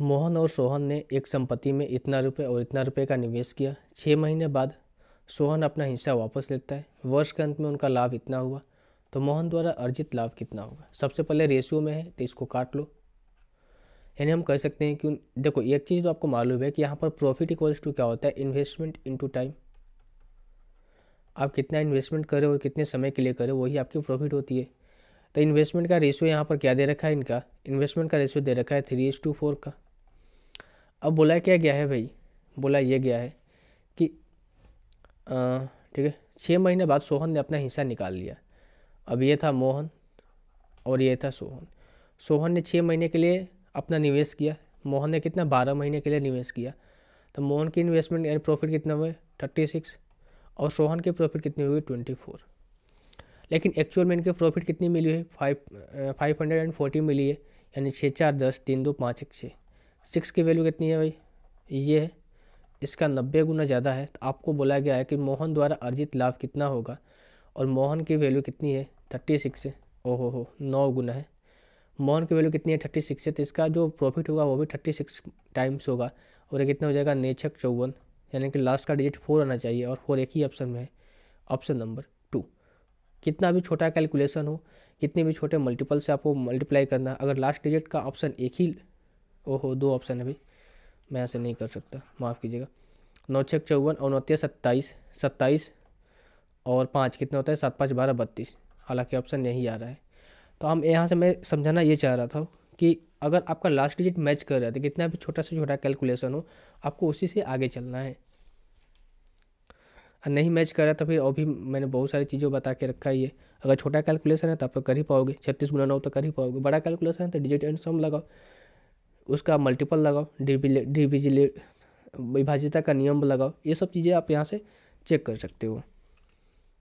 मोहन और सोहन ने एक संपत्ति में इतना रुपए और इतना रुपए का निवेश किया छः महीने बाद सोहन अपना हिस्सा वापस लेता है वर्ष के अंत में उनका लाभ इतना हुआ तो मोहन द्वारा अर्जित लाभ कितना होगा सबसे पहले रेशियो में है तो इसको काट लो यानी हम कह सकते हैं कि देखो एक चीज़ तो आपको मालूम है कि यहाँ पर प्रॉफिट इक्वल्स टू क्या होता है इन्वेस्टमेंट टू टाइम आप कितना इन्वेस्टमेंट करें और कितने समय के लिए करें वही आपकी प्रॉफिट होती है तो इन्वेस्टमेंट का रेशियो यहाँ पर क्या दे रखा है इनका इन्वेस्टमेंट का रेशियो दे रखा है थ्री एस टू फोर का अब बोला क्या गया है भाई बोला यह गया है कि ठीक है छः महीने बाद सोहन ने अपना हिस्सा निकाल लिया अब ये था मोहन और ये था सोहन सोहन ने छः महीने के लिए अपना निवेश किया मोहन ने कितना बारह महीने के लिए निवेश किया तो मोहन की इन्वेस्टमेंट यानी प्रॉफिट कितना हुए थर्टी सिक्स और सोहन के प्रॉफिट कितने हुए ट्वेंटी फोर लेकिन एक्चुअल में इनके प्रॉफिट कितनी मिली है five five hundred and forty मिली है यानी छः चार दस तीन दो पाँच एक छः सिक्स की वैल्यू कितनी है भाई ये है इसका नब्बे गुना ज़्यादा है तो आपको बोला गया है कि मोहन द्वारा अर्जित लाभ कितना होगा और मोहन की वैल्यू कितनी है थर्टी सिक्स है ओहो हो नौ गुना है मोहन की वैल्यू कितनी है थर्टी सिक्स है तो इसका जो प्रॉफिट होगा वो भी थर्टी सिक्स टाइम्स होगा और ये कितना हो जाएगा नेचक चौवन यानी कि लास्ट का डिजिट फोर आना चाहिए और फोर एक ही ऑप्शन में है ऑप्शन नंबर कितना भी छोटा कैलकुलेशन हो कितने भी छोटे मल्टीपल से आपको मल्टीप्लाई करना अगर लास्ट डिजिट का ऑप्शन एक ही ओहो दो ऑप्शन है भाई मैं ऐसे नहीं कर सकता माफ़ कीजिएगा नौ छः चौवन और नौते सत्ताईस सत्ताईस और पाँच कितना होता है सात पाँच बारह बत्तीस हालांकि ऑप्शन यही आ रहा है तो हम यहाँ से मैं समझाना ये चाह रहा था कि अगर आपका लास्ट डिजिट मैच कर रहा था तो कितना भी छोटा से छोटा कैलकुलेशन हो आपको उसी से आगे चलना है नहीं मैच करा तो फिर और भी मैंने बहुत सारी चीज़ें बता के रखा है ये अगर छोटा कैलकुलेशन है तो आप लोग कर ही पाओगे छत्तीस गुना नौ तो कर ही पाओगे बड़ा कैलकुलेशन है तो डिजिट एंड सम लगाओ उसका मल्टीपल लगाओ डिविजिले विभाजिता का नियम लगाओ ये सब चीज़ें आप यहाँ से चेक कर सकते हो